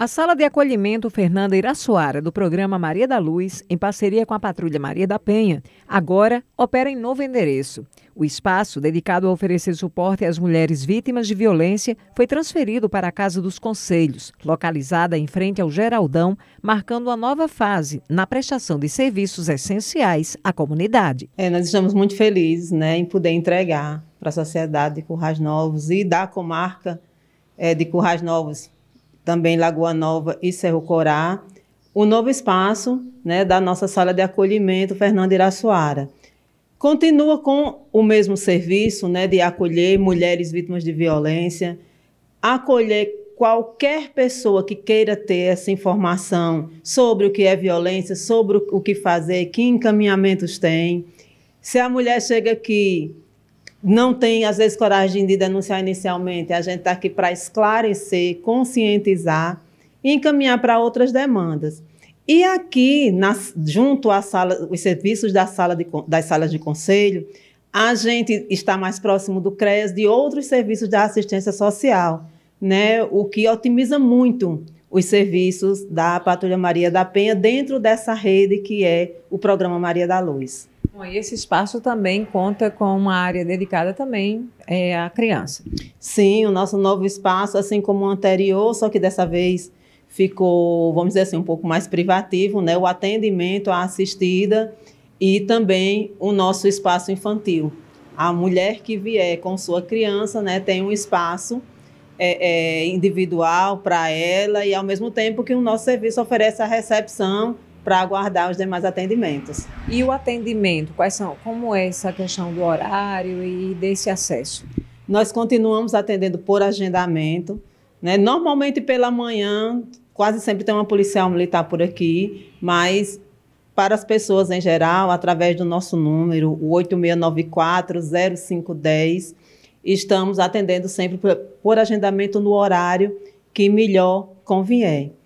A Sala de Acolhimento Fernanda Iraçoara, do programa Maria da Luz, em parceria com a Patrulha Maria da Penha, agora opera em novo endereço. O espaço, dedicado a oferecer suporte às mulheres vítimas de violência, foi transferido para a Casa dos Conselhos, localizada em frente ao Geraldão, marcando uma nova fase na prestação de serviços essenciais à comunidade. É, nós estamos muito felizes né, em poder entregar para a sociedade de Currais Novos e da comarca é, de Currais Novos também Lagoa Nova e Cerro Corá, o novo espaço né, da nossa sala de acolhimento Fernando Iraçoara. Continua com o mesmo serviço né, de acolher mulheres vítimas de violência, acolher qualquer pessoa que queira ter essa informação sobre o que é violência, sobre o que fazer, que encaminhamentos tem. Se a mulher chega aqui não tem, às vezes, coragem de denunciar inicialmente. A gente está aqui para esclarecer, conscientizar e encaminhar para outras demandas. E aqui, na, junto à sala, os serviços da sala de, das salas de conselho, a gente está mais próximo do CRES de outros serviços da assistência social, né? o que otimiza muito os serviços da Patrulha Maria da Penha dentro dessa rede que é o programa Maria da Luz. Bom, e esse espaço também conta com uma área dedicada também é, à criança. Sim, o nosso novo espaço, assim como o anterior, só que dessa vez ficou, vamos dizer assim, um pouco mais privativo, né? O atendimento à assistida e também o nosso espaço infantil. A mulher que vier com sua criança, né, tem um espaço é, é, individual para ela e ao mesmo tempo que o nosso serviço oferece a recepção para aguardar os demais atendimentos. E o atendimento, quais são? Como é essa questão do horário e desse acesso? Nós continuamos atendendo por agendamento, né? Normalmente pela manhã, quase sempre tem uma policial militar por aqui, mas para as pessoas em geral, através do nosso número, o 8694-0510, estamos atendendo sempre por, por agendamento no horário que melhor convier.